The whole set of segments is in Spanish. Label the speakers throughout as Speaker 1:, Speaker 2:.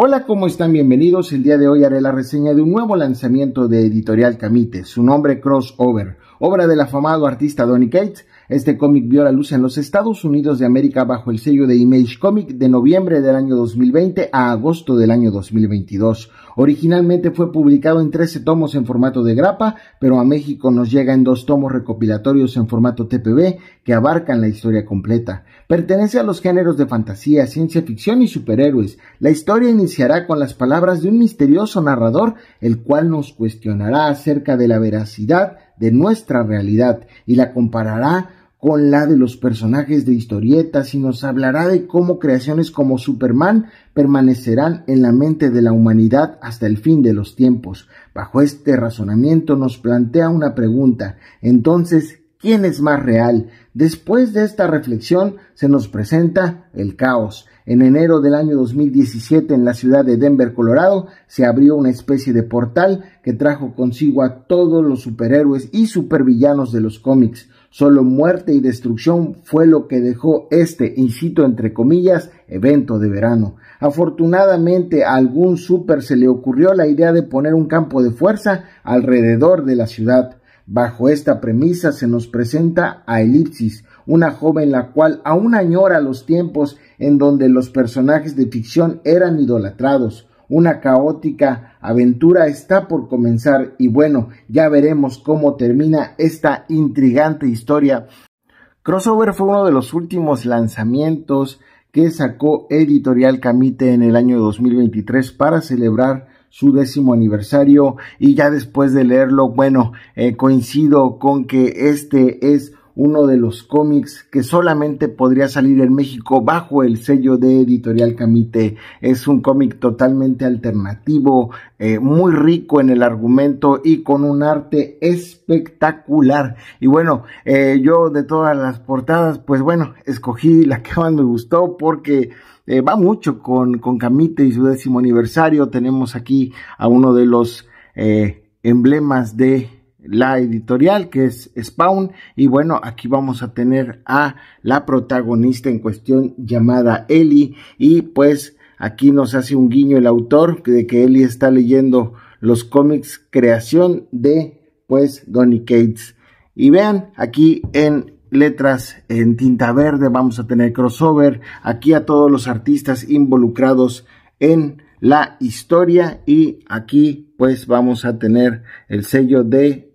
Speaker 1: Hola, ¿cómo están? Bienvenidos. El día de hoy haré la reseña de un nuevo lanzamiento de Editorial Camite, su nombre Crossover, obra del afamado artista Donny Cates, este cómic vio la luz en los Estados Unidos de América bajo el sello de Image Comic de noviembre del año 2020 a agosto del año 2022. Originalmente fue publicado en 13 tomos en formato de grapa, pero a México nos llega en dos tomos recopilatorios en formato TPB que abarcan la historia completa. Pertenece a los géneros de fantasía, ciencia ficción y superhéroes. La historia iniciará con las palabras de un misterioso narrador, el cual nos cuestionará acerca de la veracidad de nuestra realidad y la comparará con la de los personajes de historietas y nos hablará de cómo creaciones como Superman permanecerán en la mente de la humanidad hasta el fin de los tiempos. Bajo este razonamiento nos plantea una pregunta. Entonces, ¿quién es más real? Después de esta reflexión se nos presenta el caos. En enero del año 2017 en la ciudad de Denver, Colorado, se abrió una especie de portal que trajo consigo a todos los superhéroes y supervillanos de los cómics Solo muerte y destrucción fue lo que dejó este, incito entre comillas, evento de verano. Afortunadamente a algún súper se le ocurrió la idea de poner un campo de fuerza alrededor de la ciudad. Bajo esta premisa se nos presenta a Elipsis, una joven la cual aún añora los tiempos en donde los personajes de ficción eran idolatrados, una caótica aventura está por comenzar y bueno, ya veremos cómo termina esta intrigante historia. Crossover fue uno de los últimos lanzamientos que sacó Editorial Camite en el año 2023 para celebrar su décimo aniversario y ya después de leerlo, bueno, eh, coincido con que este es uno de los cómics que solamente podría salir en México bajo el sello de Editorial Camite. Es un cómic totalmente alternativo, eh, muy rico en el argumento y con un arte espectacular. Y bueno, eh, yo de todas las portadas, pues bueno, escogí la que más me gustó porque... Eh, va mucho con, Camite y su décimo aniversario. Tenemos aquí a uno de los emblemas de la editorial que es Spawn y bueno aquí vamos a tener a la protagonista en cuestión llamada Ellie y pues aquí nos hace un guiño el autor de que Ellie está leyendo los cómics creación de pues Donny Cates y vean aquí en letras en tinta verde vamos a tener crossover aquí a todos los artistas involucrados en la historia y aquí pues vamos a tener el sello de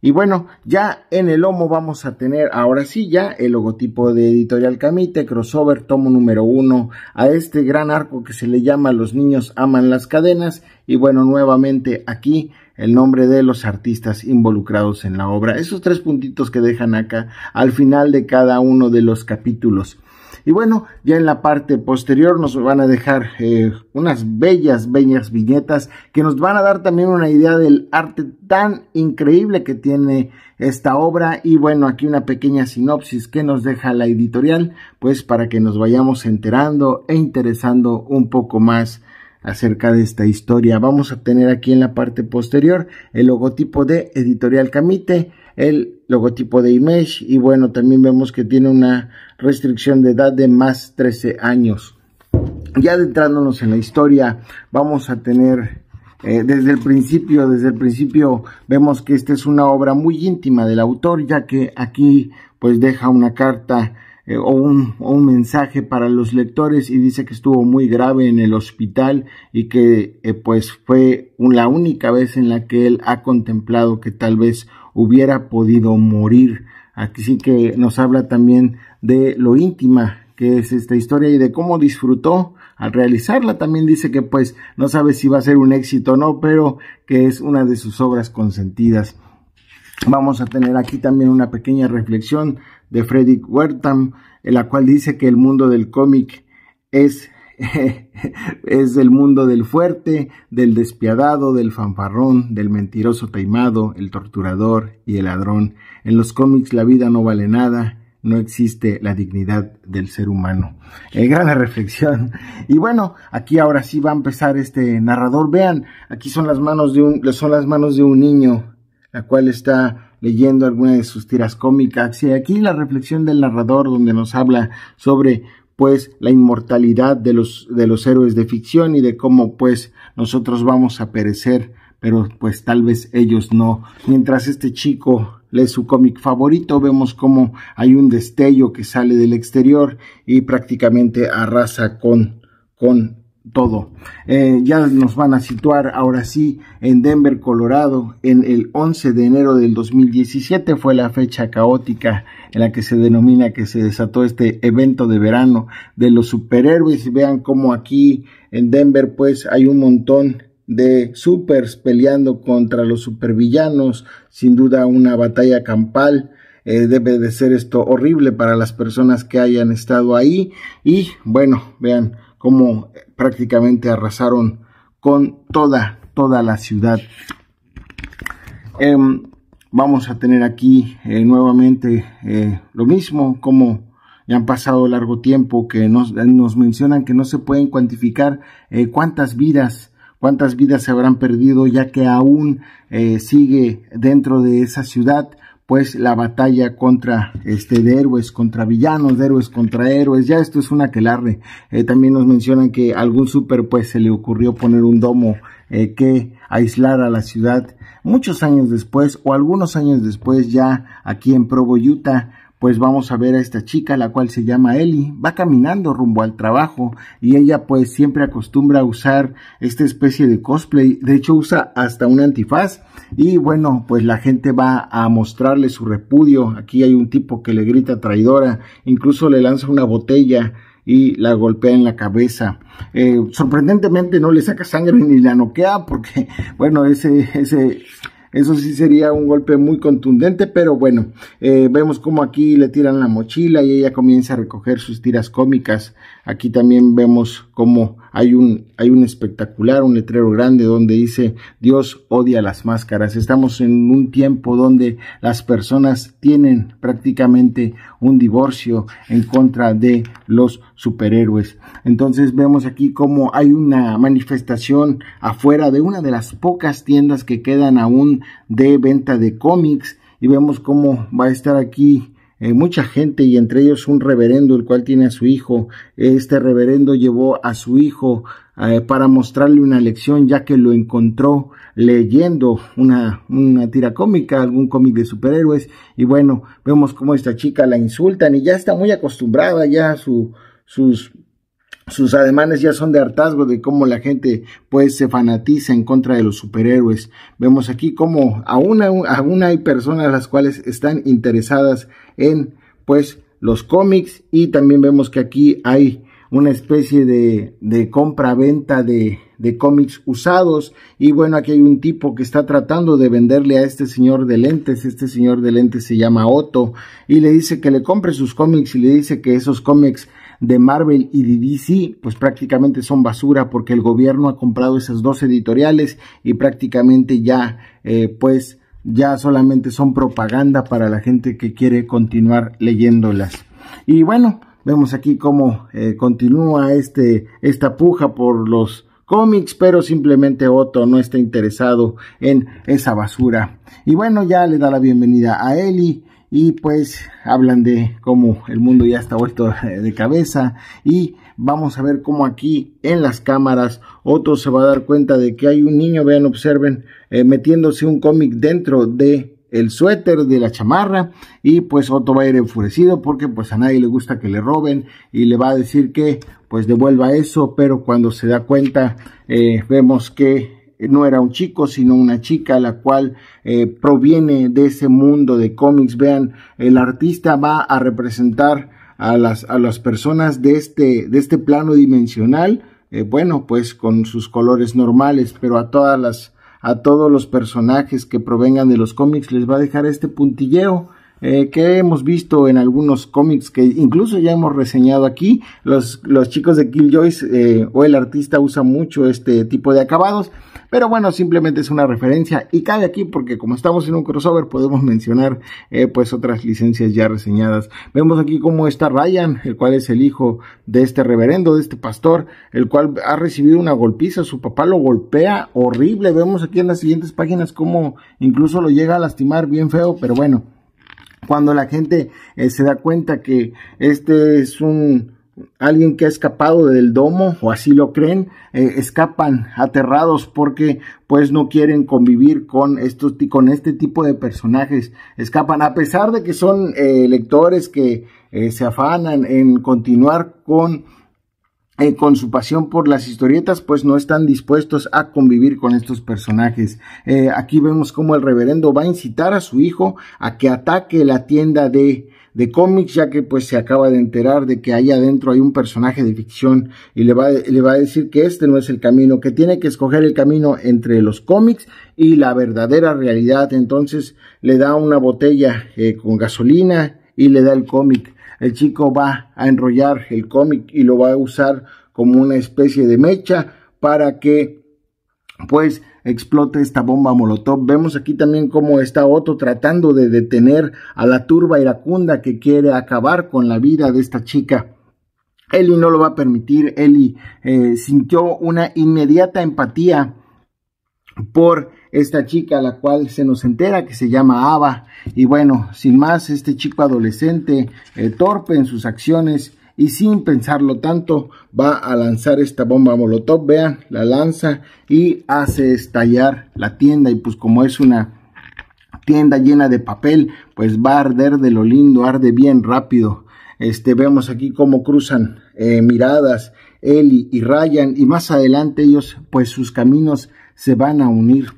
Speaker 1: y bueno, ya en el lomo vamos a tener ahora sí ya el logotipo de Editorial Camite, crossover, tomo número uno, a este gran arco que se le llama Los niños aman las cadenas. Y bueno, nuevamente aquí el nombre de los artistas involucrados en la obra. Esos tres puntitos que dejan acá al final de cada uno de los capítulos. Y bueno, ya en la parte posterior nos van a dejar eh, unas bellas, bellas viñetas que nos van a dar también una idea del arte tan increíble que tiene esta obra. Y bueno, aquí una pequeña sinopsis que nos deja la editorial, pues para que nos vayamos enterando e interesando un poco más acerca de esta historia. Vamos a tener aquí en la parte posterior el logotipo de Editorial Camite el logotipo de Image y bueno, también vemos que tiene una restricción de edad de más 13 años. Ya adentrándonos en la historia, vamos a tener eh, desde el principio, desde el principio vemos que esta es una obra muy íntima del autor, ya que aquí pues deja una carta eh, o, un, mensaje para los lectores y dice que estuvo muy grave en el hospital y que eh, pues fue la única vez en la que él ha contemplado que tal vez hubiera podido morir. Aquí sí que nos habla también de lo íntima que es esta historia y de cómo disfrutó al realizarla. También dice que pues no sabe si va a ser un éxito o no, pero que es una de sus obras consentidas. Vamos a tener aquí también una pequeña reflexión de Frederick Wertham, en la cual dice que el mundo del cómic es es el mundo del fuerte, del despiadado, del fanfarrón, del mentiroso taimado, el torturador y el ladrón. En los cómics la vida no vale nada, no existe la dignidad del ser humano. Es eh, gran reflexión. Y bueno, aquí ahora sí va a empezar este narrador. Vean, aquí son las manos de un, son las manos de un niño, la cual está leyendo alguna de sus tiras cómicas. Y aquí la reflexión del narrador, donde nos habla sobre pues la inmortalidad de los, de los héroes de ficción y de cómo pues nosotros vamos a perecer, pero pues tal vez ellos no. Mientras este chico lee su cómic favorito, vemos cómo hay un destello que sale del exterior y prácticamente arrasa con, con todo. Eh, ya nos van a situar ahora sí en Denver, Colorado, en el 11 de enero del 2017 fue la fecha caótica en la que se denomina que se desató este evento de verano de los superhéroes. Vean cómo aquí en Denver pues hay un montón de supers peleando contra los supervillanos, sin duda una batalla campal. Eh, debe de ser esto horrible para las personas que hayan estado ahí. Y bueno, vean, como prácticamente arrasaron con toda, toda la ciudad. Em, vamos a tener aquí eh, nuevamente eh, lo mismo, como ya han pasado largo tiempo que nos, mencionan que no se pueden cuantificar eh, cuántas vidas, cuántas vidas se habrán perdido, ya que aún sigue dentro de esa ciudad pues la batalla contra este de héroes contra villanos, de héroes contra héroes, ya esto es una que Eh, también nos mencionan que algún super pues se le ocurrió poner un domo eh, que aislara la ciudad. Muchos años después o algunos años después ya aquí en Provo, Utah, pues vamos a ver a esta chica, la cual se llama Ellie, va caminando rumbo al trabajo y ella pues siempre acostumbra a usar esta especie de cosplay, de hecho usa hasta un antifaz y bueno, pues la gente va a mostrarle su repudio, aquí hay un tipo que le grita traidora, incluso le lanza una botella y la golpea en la cabeza. Eh, sorprendentemente no le saca sangre ni la noquea porque, bueno, ese, ese eso sí sería un golpe muy contundente, pero bueno, eh, vemos como aquí le tiran la mochila y ella comienza a recoger sus tiras cómicas. Aquí también vemos cómo hay un, hay un espectacular, un letrero grande donde dice Dios odia las máscaras. Estamos en un tiempo donde las personas tienen prácticamente un divorcio en contra de los superhéroes. Entonces vemos aquí como hay una manifestación afuera de una de las pocas tiendas que quedan aún de venta de cómics y vemos cómo va a estar aquí eh, mucha gente y entre ellos un reverendo el cual tiene a su hijo. Este reverendo llevó a su hijo eh, para mostrarle una lección ya que lo encontró leyendo una, una tira cómica, algún cómic de superhéroes y bueno, vemos cómo esta chica la insultan y ya está muy acostumbrada ya a su, sus sus ademanes ya son de hartazgo de cómo la gente pues se fanatiza en contra de los superhéroes. Vemos aquí cómo aún, hay personas las cuales están interesadas en pues los cómics y también vemos que aquí hay una especie de, compra-venta de, de cómics usados y bueno aquí hay un tipo que está tratando de venderle a este señor de lentes, este señor de lentes se llama Otto y le dice que le compre sus cómics y le dice que esos cómics de Marvel y de DC, pues prácticamente son basura porque el gobierno ha comprado esas dos editoriales y prácticamente ya, eh, pues, ya solamente son propaganda para la gente que quiere continuar leyéndolas. Y bueno, vemos aquí cómo eh, continúa este, esta puja por los cómics, pero simplemente Otto no está interesado en esa basura. Y bueno, ya le da la bienvenida a Eli y pues hablan de cómo el mundo ya está vuelto eh, de cabeza y vamos a ver cómo aquí en las cámaras otro se va a dar cuenta de que hay un niño, vean, observen, eh, metiéndose un cómic dentro de el suéter de la chamarra y pues Otto va a ir enfurecido porque pues a nadie le gusta que le roben y le va a decir que pues devuelva eso pero cuando se da cuenta eh, vemos que eh, no era un chico, sino una chica, la cual eh, proviene de ese mundo de cómics. Vean, el artista va a representar a las, a las personas de este, de este plano dimensional, eh, bueno, pues con sus colores normales, pero a todas las, a todos los personajes que provengan de los cómics les va a dejar este puntilleo eh, que hemos visto en algunos cómics que incluso ya hemos reseñado aquí. Los, chicos de Killjoys eh, o el artista usa mucho este tipo de acabados. Pero bueno, simplemente es una referencia y cabe aquí porque como estamos en un crossover podemos mencionar eh, pues otras licencias ya reseñadas. Vemos aquí cómo está Ryan, el cual es el hijo de este reverendo, de este pastor, el cual ha recibido una golpiza, su papá lo golpea horrible. Vemos aquí en las siguientes páginas cómo incluso lo llega a lastimar bien feo, pero bueno, cuando la gente eh, se da cuenta que este es un alguien que ha escapado del domo o así lo creen, eh, escapan aterrados porque pues no quieren convivir con estos con este tipo de personajes, escapan a pesar de que son eh, lectores que se afanan en continuar con eh, con su pasión por las historietas, pues no están dispuestos a convivir con estos personajes. Eh, aquí vemos cómo el reverendo va a incitar a su hijo a que ataque la tienda de, de cómics, ya que pues se acaba de enterar de que ahí adentro hay un personaje de ficción y le va, le va a decir que este no es el camino, que tiene que escoger el camino entre los cómics y la verdadera realidad. Entonces le da una botella eh, con gasolina y le da el cómic el chico va a enrollar el cómic y lo va a usar como una especie de mecha para que pues explote esta bomba molotov. Vemos aquí también cómo está Otto tratando de detener a la turba iracunda que quiere acabar con la vida de esta chica. Eli no lo va a permitir, Eli eh, sintió una inmediata empatía por esta chica, a la cual se nos entera que se llama Ava. Y bueno, sin más, este chico adolescente, eh, torpe en sus acciones y sin pensarlo tanto, va a lanzar esta bomba molotov. Vean, la lanza y hace estallar la tienda. Y pues como es una tienda llena de papel, pues va a arder de lo lindo, arde bien rápido. Este, vemos aquí cómo cruzan eh, miradas Eli y Ryan y más adelante ellos pues sus caminos se van a unir.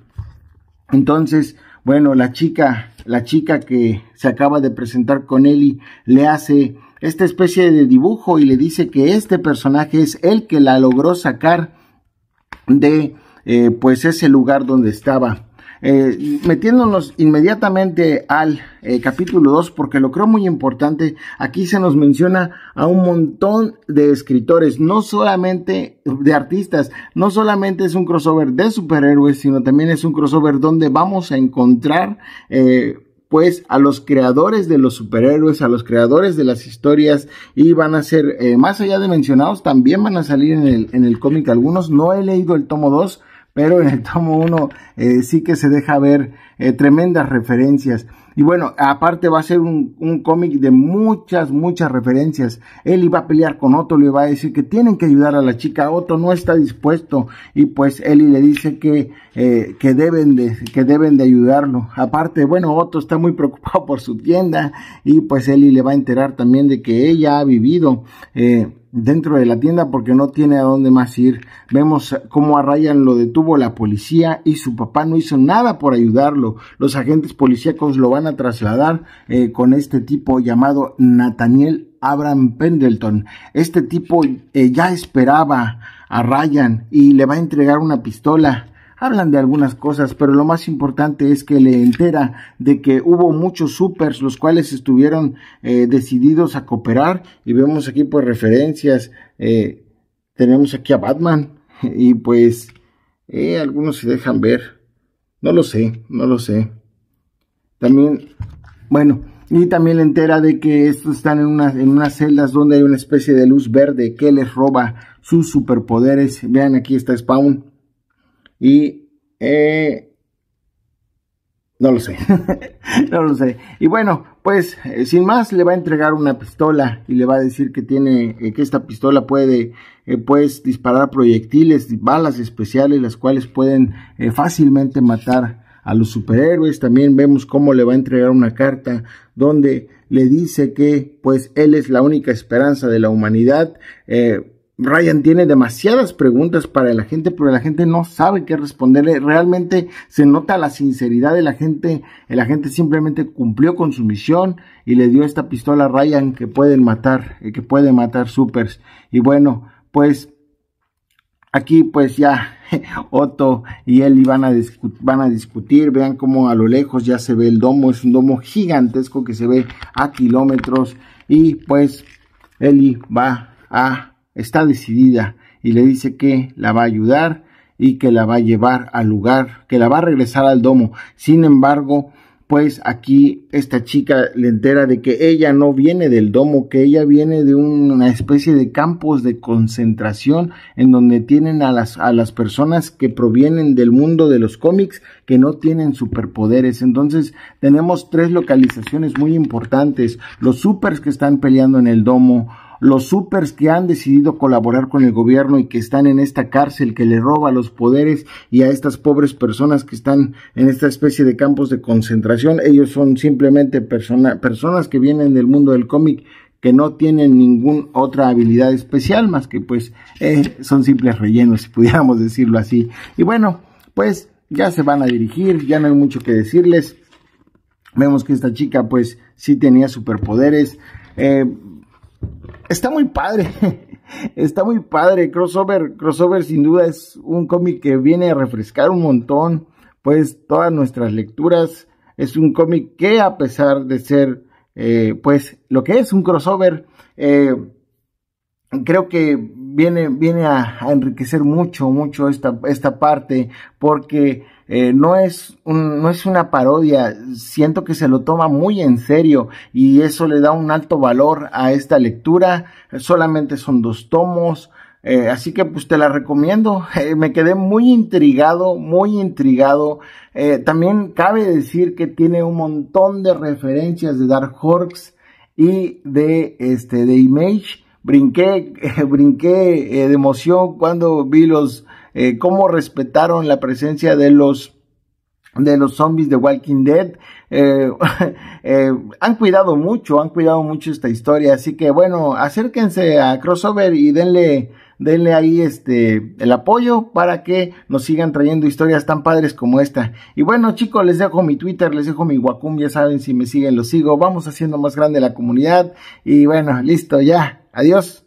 Speaker 1: Entonces, bueno, la chica, la chica que se acaba de presentar con y le hace esta especie de dibujo y le dice que este personaje es el que la logró sacar de eh, pues ese lugar donde estaba eh, metiéndonos inmediatamente al eh, capítulo 2, porque lo creo muy importante, aquí se nos menciona a un montón de escritores, no solamente de artistas, no solamente es un crossover de superhéroes, sino también es un crossover donde vamos a encontrar... Eh, pues a los creadores de los superhéroes, a los creadores de las historias y van a ser, más allá de mencionados, también van a salir en el, en el cómic algunos. No he leído el tomo 2, pero en el tomo 1 eh, sí que se deja ver eh, tremendas referencias. Y bueno, aparte va a ser un, cómic de muchas, muchas referencias. Él iba a pelear con Otto, le va a decir que tienen que ayudar a la chica. Otto no está dispuesto y pues Eli le dice que, eh, que, deben de, que deben de ayudarlo. Aparte, bueno, Otto está muy preocupado por su tienda y pues Eli le va a enterar también de que ella ha vivido dentro de la tienda porque no tiene a dónde más ir. Vemos cómo a Ryan lo detuvo la policía y su papá no hizo nada por ayudarlo. Los agentes policíacos lo van a trasladar eh, con este tipo llamado Nathaniel Abraham Pendleton. Este tipo eh, ya esperaba a Ryan y le va a entregar una pistola hablan de algunas cosas, pero lo más importante es que le entera de que hubo muchos supers los cuales estuvieron eh, decididos a cooperar y vemos aquí pues referencias, eh, tenemos aquí a Batman y pues eh, algunos se dejan ver, no lo sé, no lo sé. También, bueno, y también le entera de que estos están en, unas, en unas celdas donde hay una especie de luz verde que les roba sus superpoderes. Vean, aquí está Spawn y eh, no lo sé, no lo sé. Y bueno, pues eh, sin más le va a entregar una pistola y le va a decir que tiene, eh, que esta pistola puede, eh, pues disparar proyectiles, balas especiales, las cuales pueden fácilmente matar a los superhéroes. También vemos cómo le va a entregar una carta donde le dice que, pues él es la única esperanza de la humanidad. Ryan tiene demasiadas preguntas para la gente, pero la gente no sabe qué responderle. Realmente se nota la sinceridad de la gente. La gente simplemente cumplió con su misión y le dio esta pistola a Ryan que puede matar, eh, que puede matar supers. Y bueno, pues aquí pues ya Otto y Eli van a, van a discutir, vean cómo a lo lejos ya se ve el domo, es un domo gigantesco que se ve a kilómetros y pues Eli va a está decidida y le dice que la va a ayudar y que la va a llevar al lugar, que la va a regresar al domo. Sin embargo, pues aquí esta chica le entera de que ella no viene del domo, que ella viene de una especie de campos de concentración en donde tienen a las, a las personas que provienen del mundo de los cómics que no tienen superpoderes. Entonces tenemos tres localizaciones muy importantes, los supers que están peleando en el domo, los supers que han decidido colaborar con el gobierno y que están en esta cárcel que le roba los poderes y a estas pobres personas que están en esta especie de campos de concentración. Ellos son simplemente personas que vienen del mundo del cómic que no tienen ninguna otra habilidad especial más que pues eh, son simples rellenos, si pudiéramos decirlo así. Y bueno, pues ya se van a dirigir, ya no hay mucho que decirles. Vemos que esta chica pues sí tenía superpoderes. Eh, está muy padre. Está muy padre. Crossover, crossover sin duda es un cómic que viene a refrescar un montón, pues todas nuestras lecturas. Es un cómic que a pesar de ser, eh, pues lo que es un crossover, eh, creo que viene, viene a, enriquecer mucho, mucho esta, esta parte, porque eh, no, es no es una parodia, siento que se lo toma muy en serio y eso le da un alto valor a esta lectura, solamente son dos tomos, eh, así que pues te la recomiendo. Eh, me quedé muy intrigado, muy intrigado. también cabe decir que tiene un montón de referencias de Dark Horse y de este de Image. Brinqué, brinqué de emoción cuando vi los eh, cómo respetaron la presencia de los de los zombies de Walking Dead. Eh, eh, han cuidado mucho, han cuidado mucho esta historia. Así que bueno, acérquense a Crossover y denle, denle ahí este, el apoyo para que nos sigan trayendo historias tan padres como esta. Y bueno chicos, les dejo mi Twitter, les dejo mi Wacom, ya saben si me siguen, lo sigo. Vamos haciendo más grande la comunidad. Y bueno, listo, ya. Adiós.